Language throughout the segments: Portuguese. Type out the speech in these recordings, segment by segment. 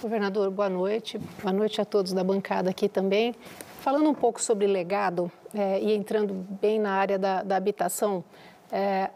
Governador, boa noite. Boa noite a todos da bancada aqui também. Falando um pouco sobre legado é, e entrando bem na área da, da habitação, é,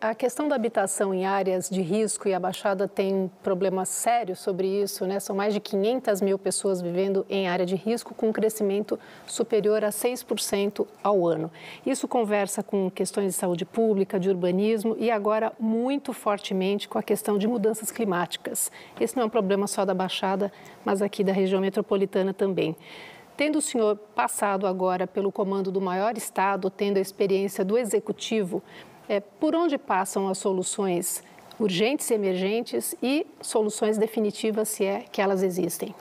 a questão da habitação em áreas de risco e a Baixada tem um problema sério sobre isso, né? São mais de 500 mil pessoas vivendo em área de risco, com um crescimento superior a 6% ao ano. Isso conversa com questões de saúde pública, de urbanismo e agora muito fortemente com a questão de mudanças climáticas. Esse não é um problema só da Baixada, mas aqui da região metropolitana também. Tendo o senhor passado agora pelo comando do maior estado, tendo a experiência do executivo, é, por onde passam as soluções urgentes e emergentes e soluções definitivas, se é que elas existem?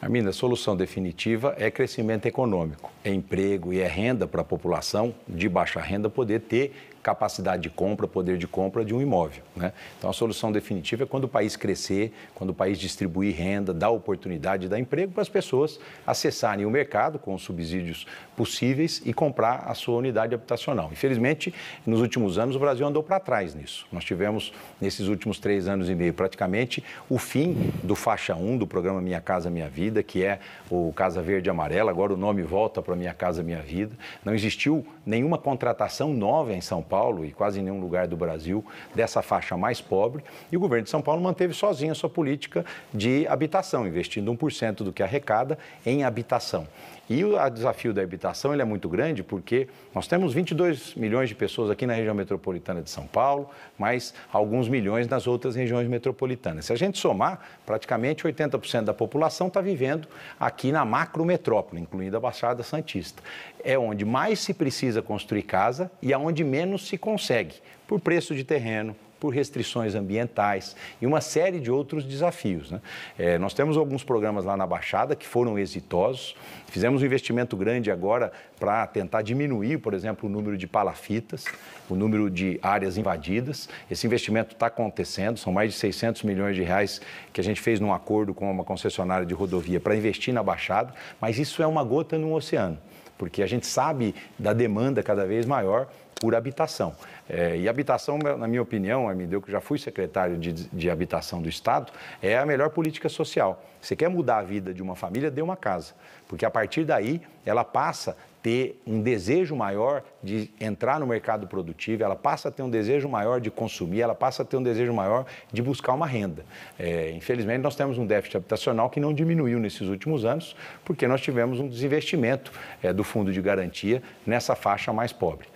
Arminda, a solução definitiva é crescimento econômico, é emprego e é renda para a população de baixa renda poder ter capacidade de compra, poder de compra de um imóvel. Né? Então, a solução definitiva é quando o país crescer, quando o país distribuir renda, dar oportunidade, dar emprego para as pessoas acessarem o mercado com os subsídios possíveis e comprar a sua unidade habitacional. Infelizmente, nos últimos anos, o Brasil andou para trás nisso. Nós tivemos, nesses últimos três anos e meio, praticamente o fim do faixa 1 do programa Minha Casa Minha Vida, que é o Casa Verde Amarela. Agora o nome volta para Minha Casa Minha Vida. Não existiu nenhuma contratação nova em São Paulo. Paulo e quase em nenhum lugar do Brasil dessa faixa mais pobre. E o governo de São Paulo manteve sozinho a sua política de habitação, investindo 1% do que arrecada em habitação. E o desafio da habitação ele é muito grande porque nós temos 22 milhões de pessoas aqui na região metropolitana de São Paulo, mais alguns milhões nas outras regiões metropolitanas. Se a gente somar, praticamente 80% da população está vivendo aqui na macrometrópole, incluindo a Baixada Santista. É onde mais se precisa construir casa e aonde é menos se consegue por preço de terreno, por restrições ambientais e uma série de outros desafios. Né? É, nós temos alguns programas lá na Baixada que foram exitosos. Fizemos um investimento grande agora para tentar diminuir, por exemplo, o número de palafitas, o número de áreas invadidas. Esse investimento está acontecendo, são mais de 600 milhões de reais que a gente fez num acordo com uma concessionária de rodovia para investir na Baixada, mas isso é uma gota num oceano, porque a gente sabe da demanda cada vez maior por habitação. É, e habitação, na minha opinião, deu que já fui secretário de, de habitação do Estado, é a melhor política social. Você quer mudar a vida de uma família, dê uma casa. Porque a partir daí, ela passa a ter um desejo maior de entrar no mercado produtivo, ela passa a ter um desejo maior de consumir, ela passa a ter um desejo maior de buscar uma renda. É, infelizmente, nós temos um déficit habitacional que não diminuiu nesses últimos anos, porque nós tivemos um desinvestimento é, do fundo de garantia nessa faixa mais pobre.